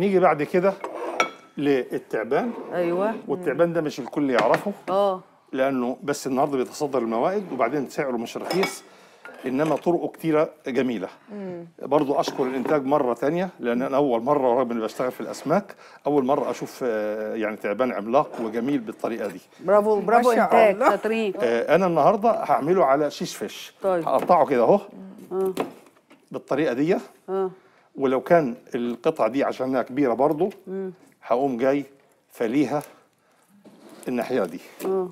نيجي بعد كده للتعبان ايوه والتعبان ده مش الكل يعرفه اه لانه بس النهارده بيتصدر الموائد وبعدين سعره مش رخيص انما طرقه كتيره جميله مم. برضو اشكر الانتاج مره ثانيه لان انا اول مره ورغم اني بشتغل في الاسماك اول مره اشوف آه، يعني تعبان عملاق وجميل بالطريقه دي برافو برافو انتاج تطريق آه، انا النهارده هعمله على شيش فيش طيب هقطعه كده اهو آه. بالطريقه دي اه ولو كان القطعه دي عشانها كبيره برضه هقوم جاي فليها الناحيه دي اه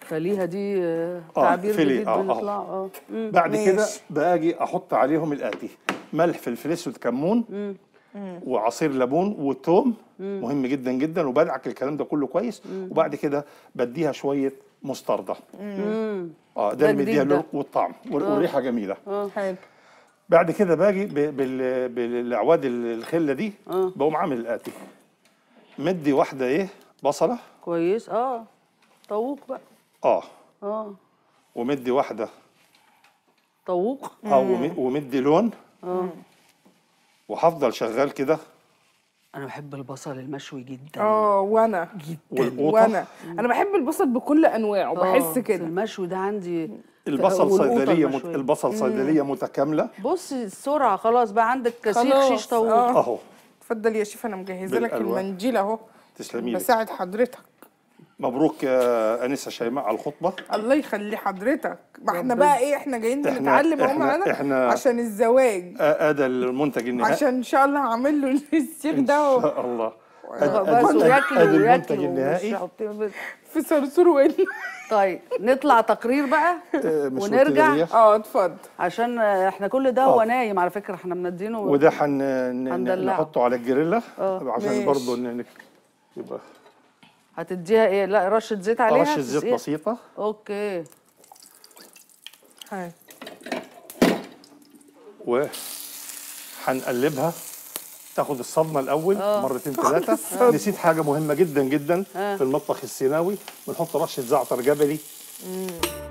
فليها دي آه، آه، تعبير جديد آه بيطلع اه, آه. بعد كده باجي احط عليهم الاتي ملح فلفل اسود كمون وعصير ليمون وتوم مهم جدا جدا وبدعك الكلام ده كله كويس مم. وبعد كده بديها شويه مستردة اه ده اللي مديها اللون والطعم والريحه آه. جميله حلو بعد كده باجي بالاعواد الخله دي آه. بقوم عامل الاتي مدي واحده ايه بصله كويس اه طوق بقى اه اه ومدي واحده طوق اه ومدي لون اه وهفضل شغال كده انا بحب البصل المشوي جدا اه وانا جدا وانا انا بحب البصل بكل انواعه بحس آه، كده المشوي ده عندي البصل صيدليه مت... البصل صيدليه متكامله بص السرعه خلاص بقى عندك كسيخ شيش طاووق آه. اهو اتفضل يا شيف انا مجهزه لك المنديل اهو تسلمي بساعد حضرتك مبروك يا آه، انسه شيماء على الخطبه الله يخلي حضرتك ما احنا بقى ايه احنا جايين نتعلم احنا عشان الزواج اه المنتج النهائي عشان ان شاء الله هعمل له السيخ ده ان شاء الله هذا المنتج النهائي في صرصور وين طيب نطلع تقرير بقى آه، ونرجع اه اتفضل عشان احنا كل ده آه. هو نايم على فكره احنا بندينه وده هنحطه على الجريلا عشان برضه يبقى هتديها ايه لا رشه زيت عليها رشه زيت إيه؟ بسيطه اوكي هاي هنقلبها تاخد الصدمه الاول أوه. مرتين ثلاثه آه. نسيت حاجه مهمه جدا جدا أه. في المطبخ السيناوي بنحط رشه زعتر جبلي مم.